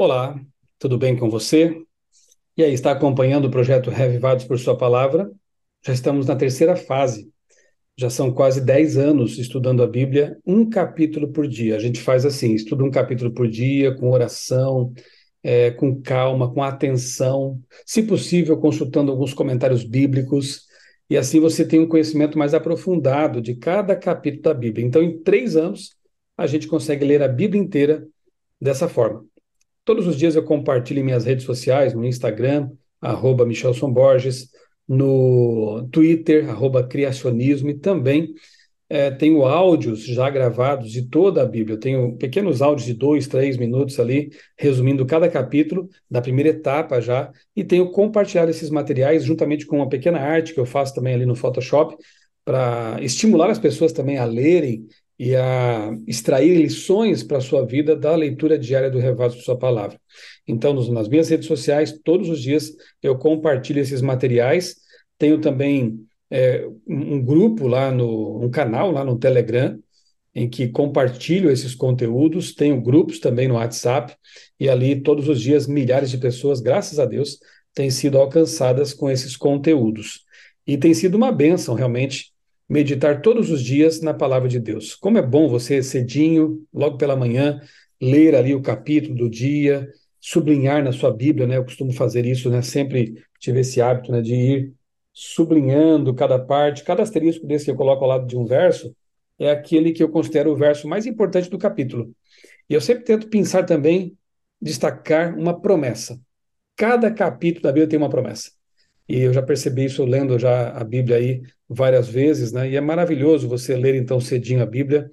Olá, tudo bem com você? E aí, está acompanhando o projeto Revivados por Sua Palavra? Já estamos na terceira fase. Já são quase 10 anos estudando a Bíblia, um capítulo por dia. A gente faz assim: estuda um capítulo por dia, com oração, é, com calma, com atenção, se possível, consultando alguns comentários bíblicos. E assim você tem um conhecimento mais aprofundado de cada capítulo da Bíblia. Então, em três anos, a gente consegue ler a Bíblia inteira dessa forma. Todos os dias eu compartilho em minhas redes sociais, no Instagram, arroba Michelson Borges, no Twitter, arroba Criacionismo, e também é, tenho áudios já gravados de toda a Bíblia. Eu tenho pequenos áudios de dois, três minutos ali, resumindo cada capítulo da primeira etapa já, e tenho compartilhado esses materiais juntamente com uma pequena arte que eu faço também ali no Photoshop para estimular as pessoas também a lerem e a extrair lições para a sua vida da leitura diária do revaso de sua palavra. Então, nos, nas minhas redes sociais, todos os dias eu compartilho esses materiais. Tenho também é, um grupo lá no um canal lá no Telegram em que compartilho esses conteúdos. Tenho grupos também no WhatsApp e ali todos os dias milhares de pessoas, graças a Deus, têm sido alcançadas com esses conteúdos. E tem sido uma bênção realmente meditar todos os dias na palavra de Deus. Como é bom você cedinho, logo pela manhã, ler ali o capítulo do dia, sublinhar na sua Bíblia, né? Eu costumo fazer isso, né? Sempre tive esse hábito, né, de ir sublinhando cada parte, cada asterisco desse que eu coloco ao lado de um verso é aquele que eu considero o verso mais importante do capítulo. E eu sempre tento pensar também destacar uma promessa. Cada capítulo da Bíblia tem uma promessa. E eu já percebi isso lendo já a Bíblia aí várias vezes, né? E é maravilhoso você ler então cedinho a Bíblia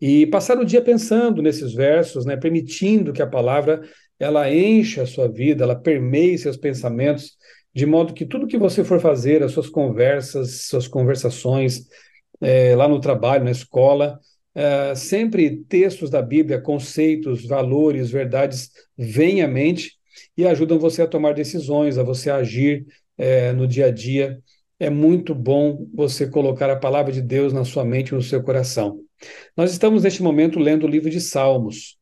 e passar o dia pensando nesses versos, né? Permitindo que a palavra ela encha a sua vida, ela permeie seus pensamentos, de modo que tudo que você for fazer, as suas conversas, suas conversações é, lá no trabalho, na escola, é, sempre textos da Bíblia, conceitos, valores, verdades vêm à mente e ajudam você a tomar decisões, a você agir é, no dia a dia, é muito bom você colocar a palavra de Deus na sua mente e no seu coração. Nós estamos neste momento lendo o livro de Salmos.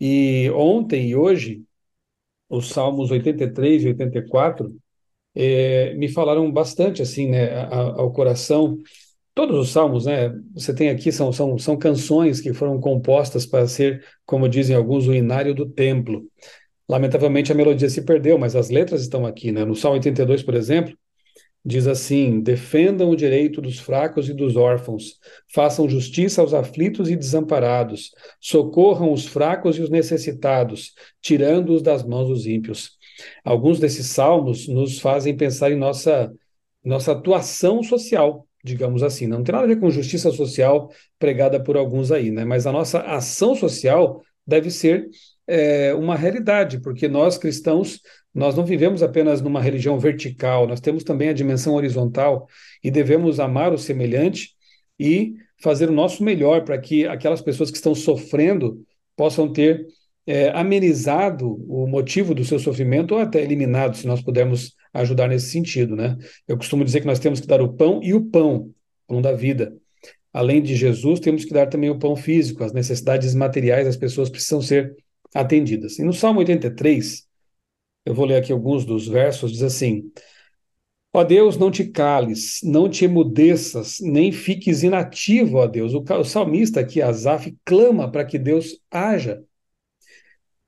E ontem e hoje, os Salmos 83 e 84 eh, é, me falaram bastante assim, né, ao coração. Todos os salmos, né? Você tem aqui são, são, são canções que foram compostas para ser, como dizem alguns, o inário do templo. Lamentavelmente a melodia se perdeu, mas as letras estão aqui, né? No Salmo 82, por exemplo, diz assim: Defendam o direito dos fracos e dos órfãos, façam justiça aos aflitos e desamparados, socorram os fracos e os necessitados, tirando-os das mãos dos ímpios. Alguns desses salmos nos fazem pensar em nossa nossa atuação social, digamos assim. Não tem nada a ver com justiça social pregada por alguns aí, né? Mas a nossa ação social deve ser é, uma realidade, porque nós cristãos, nós não vivemos apenas numa religião vertical, nós temos também a dimensão horizontal e devemos amar o semelhante e fazer o nosso melhor para que aquelas pessoas que estão sofrendo possam ter é, amenizado o motivo do seu sofrimento ou até eliminado, se nós pudermos ajudar nesse sentido, né? Eu costumo dizer que nós temos que dar o pão e o pão, o pão da vida. Além de Jesus, temos que dar também o pão físico, as necessidades materiais das pessoas precisam ser atendidas. E no Salmo 83, eu vou ler aqui alguns dos versos, diz assim: Ó Deus, não te cales, não te emudeças, nem fiques inativo, ó Deus. O salmista aqui, Asaf, clama para que Deus haja.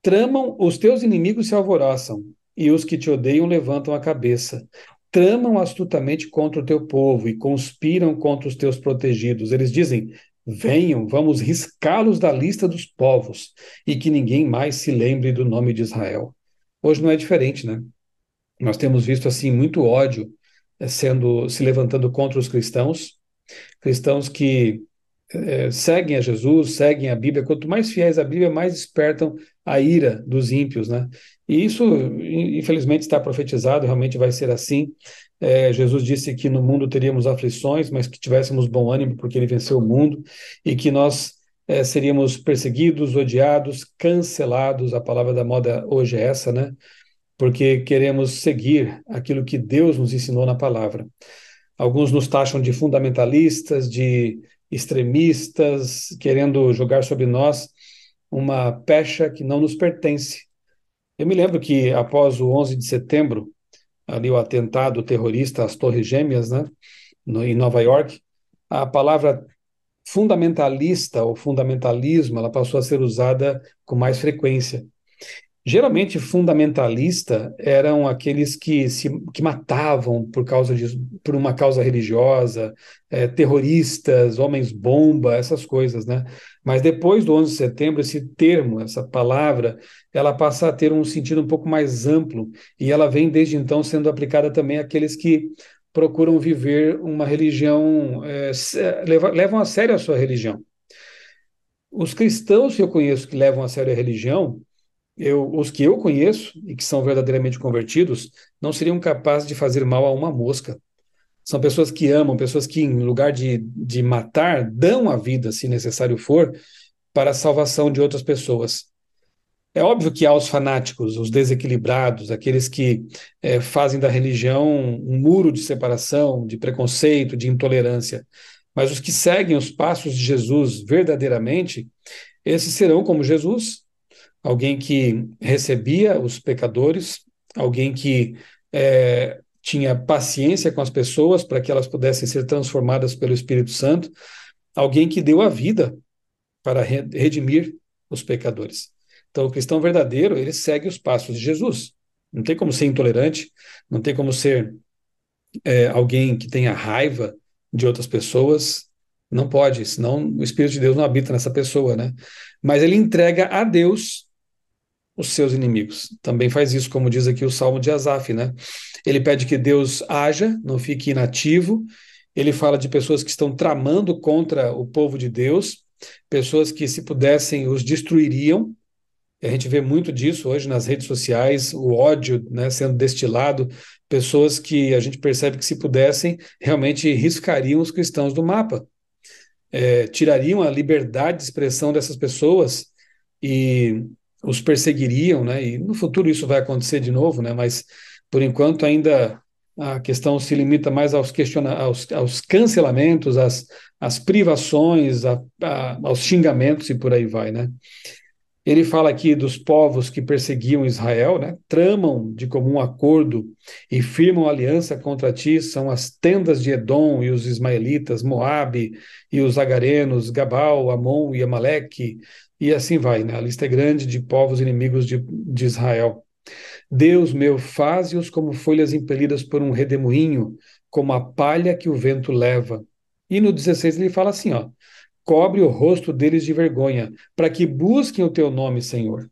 Tramam, os teus inimigos se alvoroçam, e os que te odeiam levantam a cabeça. Tramam astutamente contra o teu povo e conspiram contra os teus protegidos. Eles dizem: Venham, vamos riscá-los da lista dos povos e que ninguém mais se lembre do nome de Israel. Hoje não é diferente, né? Nós temos visto assim muito ódio eh, sendo se levantando contra os cristãos, cristãos que eh, eh, seguem a Jesus, seguem a Bíblia. Quanto mais fiéis à Bíblia, mais despertam a ira dos ímpios, né? E isso, infelizmente, está profetizado, realmente vai ser assim. É, Jesus disse que no mundo teríamos aflições, mas que tivéssemos bom ânimo, porque ele venceu o mundo, e que nós é, seríamos perseguidos, odiados, cancelados. A palavra da moda hoje é essa, né? Porque queremos seguir aquilo que Deus nos ensinou na palavra. Alguns nos taxam de fundamentalistas, de extremistas, querendo jogar sobre nós uma pecha que não nos pertence. Eu me lembro que após o 11 de setembro, ali o atentado terrorista às Torres Gêmeas, né, no, em Nova York, a palavra fundamentalista ou fundamentalismo ela passou a ser usada com mais frequência. Geralmente, fundamentalista eram aqueles que se que matavam por causa de, por uma causa religiosa, é, terroristas, homens-bomba, essas coisas, né? Mas depois do 11 de setembro, esse termo, essa palavra, ela passa a ter um sentido um pouco mais amplo e ela vem desde então sendo aplicada também àqueles que procuram viver uma religião, é, eh, levam, levam a sério a sua religião. Os cristãos que eu conheço que levam a sério a religião, eu, os que eu conheço e que são verdadeiramente convertidos não seriam capazes de fazer mal a uma mosca. São pessoas que amam, pessoas que, em lugar de, de matar, dão a vida, se necessário for, para a salvação de outras pessoas. É óbvio que há os fanáticos, os desequilibrados, aqueles que é, fazem da religião um muro de separação, de preconceito, de intolerância. Mas os que seguem os passos de Jesus verdadeiramente, esses serão como Jesus, alguém que recebia os pecadores, alguém que é, tinha paciência com as pessoas para que elas pudessem ser transformadas pelo Espírito Santo, alguém que deu a vida para redimir os pecadores. Então, o cristão verdadeiro, ele segue os passos de Jesus. Não tem como ser intolerante, não tem como ser é, alguém que tenha raiva de outras pessoas, não pode, senão o Espírito de Deus não habita nessa pessoa, né? Mas ele entrega a Deus os seus inimigos. Também faz isso, como diz aqui o Salmo de Asaf, né? Ele pede que Deus haja, não fique inativo. Ele fala de pessoas que estão tramando contra o povo de Deus, pessoas que, se pudessem, os destruiriam. A gente vê muito disso hoje nas redes sociais, o ódio né, sendo destilado, pessoas que a gente percebe que, se pudessem, realmente riscariam os cristãos do mapa, é, tirariam a liberdade de expressão dessas pessoas e os perseguiriam, né? E no futuro isso vai acontecer de novo, né? Mas por enquanto ainda a questão se limita mais aos, questiona aos, aos cancelamentos, às, às privações, a, a, aos xingamentos e por aí vai, né? Ele fala aqui dos povos que perseguiam Israel, né? tramam de comum acordo e firmam aliança contra ti, são as tendas de Edom e os ismaelitas, Moabe e os agarenos, Gabal, Amon e Amaleque, e assim vai, né? A lista é grande de povos inimigos de, de Israel. Deus meu, faze-os como folhas impelidas por um redemoinho, como a palha que o vento leva. E no 16 ele fala assim, ó: Cobre o rosto deles de vergonha, para que busquem o teu nome, Senhor.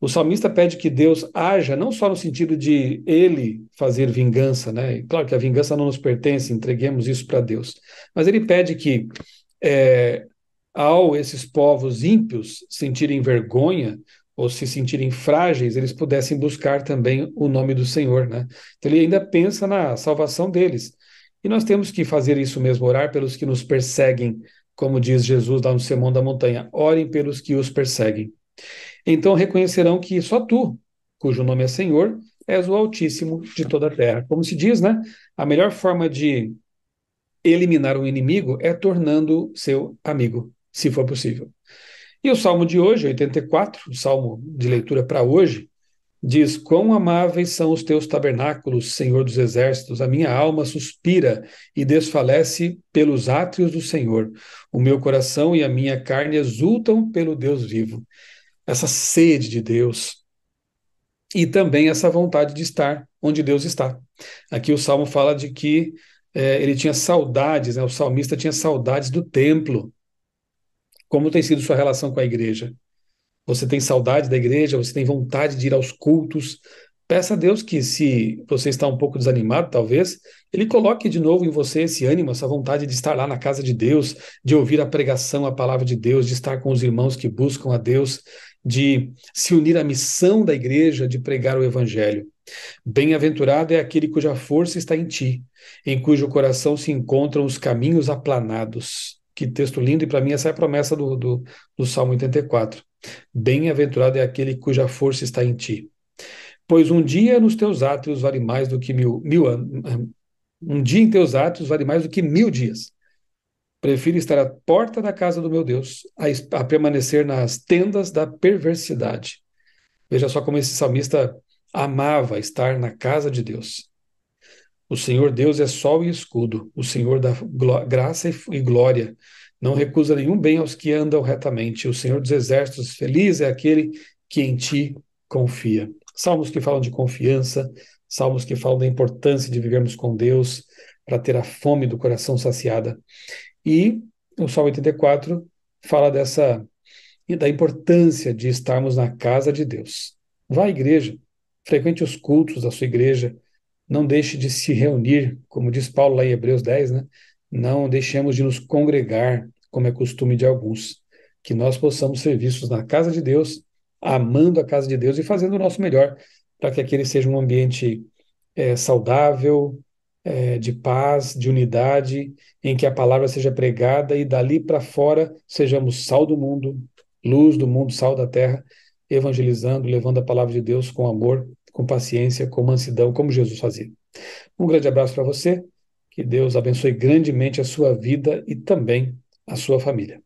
O salmista pede que Deus haja não só no sentido de ele fazer vingança, né? Claro que a vingança não nos pertence, entreguemos isso para Deus. Mas ele pede que é, ao esses povos ímpios sentirem vergonha ou se sentirem frágeis, eles pudessem buscar também o nome do Senhor, né? Então ele ainda pensa na salvação deles. E nós temos que fazer isso mesmo, orar pelos que nos perseguem, como diz Jesus lá no Sermão da Montanha, orem pelos que os perseguem. Então reconhecerão que só tu, cujo nome é Senhor, és o Altíssimo de toda a terra. Como se diz, né? A melhor forma de eliminar um inimigo é tornando seu amigo se for possível. E o salmo de hoje, 84, o salmo de leitura para hoje, diz: Quão amáveis são os teus tabernáculos, Senhor dos exércitos! A minha alma suspira e desfalece pelos átrios do Senhor. O meu coração e a minha carne exultam pelo Deus vivo. Essa sede de Deus e também essa vontade de estar onde Deus está. Aqui o salmo fala de que é, ele tinha saudades, né? o salmista tinha saudades do templo. Como tem sido sua relação com a igreja? Você tem saudade da igreja? Você tem vontade de ir aos cultos? Peça a Deus que, se você está um pouco desanimado, talvez, Ele coloque de novo em você esse ânimo, essa vontade de estar lá na casa de Deus, de ouvir a pregação, a palavra de Deus, de estar com os irmãos que buscam a Deus, de se unir à missão da igreja de pregar o Evangelho. Bem-aventurado é aquele cuja força está em ti, em cujo coração se encontram os caminhos aplanados. Que texto lindo, e para mim essa é a promessa do, do, do Salmo 84. Bem-aventurado é aquele cuja força está em ti. Pois um dia nos teus átrios vale mais do que mil, mil Um dia em teus átrios vale mais do que mil dias. Prefiro estar à porta da casa do meu Deus a, a permanecer nas tendas da perversidade. Veja só como esse salmista amava estar na casa de Deus. O Senhor Deus é sol e escudo, o Senhor dá graça e glória. Não recusa nenhum bem aos que andam retamente. O Senhor dos Exércitos, feliz é aquele que em ti confia. Salmos que falam de confiança, salmos que falam da importância de vivermos com Deus para ter a fome do coração saciada. E o Salmo 84 fala dessa da importância de estarmos na casa de Deus. Vá à igreja, frequente os cultos da sua igreja, não deixe de se reunir, como diz Paulo lá em Hebreus 10, né? Não deixemos de nos congregar, como é costume de alguns, que nós possamos ser vistos na casa de Deus, amando a casa de Deus e fazendo o nosso melhor para que aquele seja um ambiente é, saudável, é, de paz, de unidade, em que a palavra seja pregada e dali para fora sejamos sal do mundo, luz do mundo, sal da terra, evangelizando, levando a palavra de Deus com amor com paciência, com mansidão, como Jesus fazia. Um grande abraço para você, que Deus abençoe grandemente a sua vida e também a sua família.